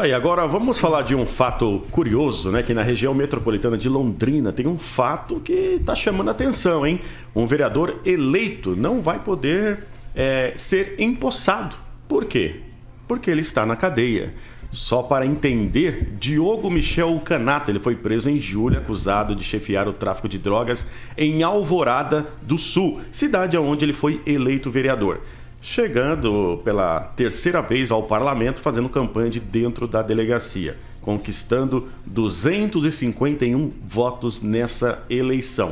Tá aí, agora vamos falar de um fato curioso, né? Que na região metropolitana de Londrina tem um fato que está chamando a atenção, hein? Um vereador eleito não vai poder é, ser empossado. Por quê? Porque ele está na cadeia. Só para entender, Diogo Michel Canato, ele foi preso em julho, acusado de chefiar o tráfico de drogas em Alvorada do Sul, cidade onde ele foi eleito vereador chegando pela terceira vez ao parlamento fazendo campanha de dentro da delegacia, conquistando 251 votos nessa eleição.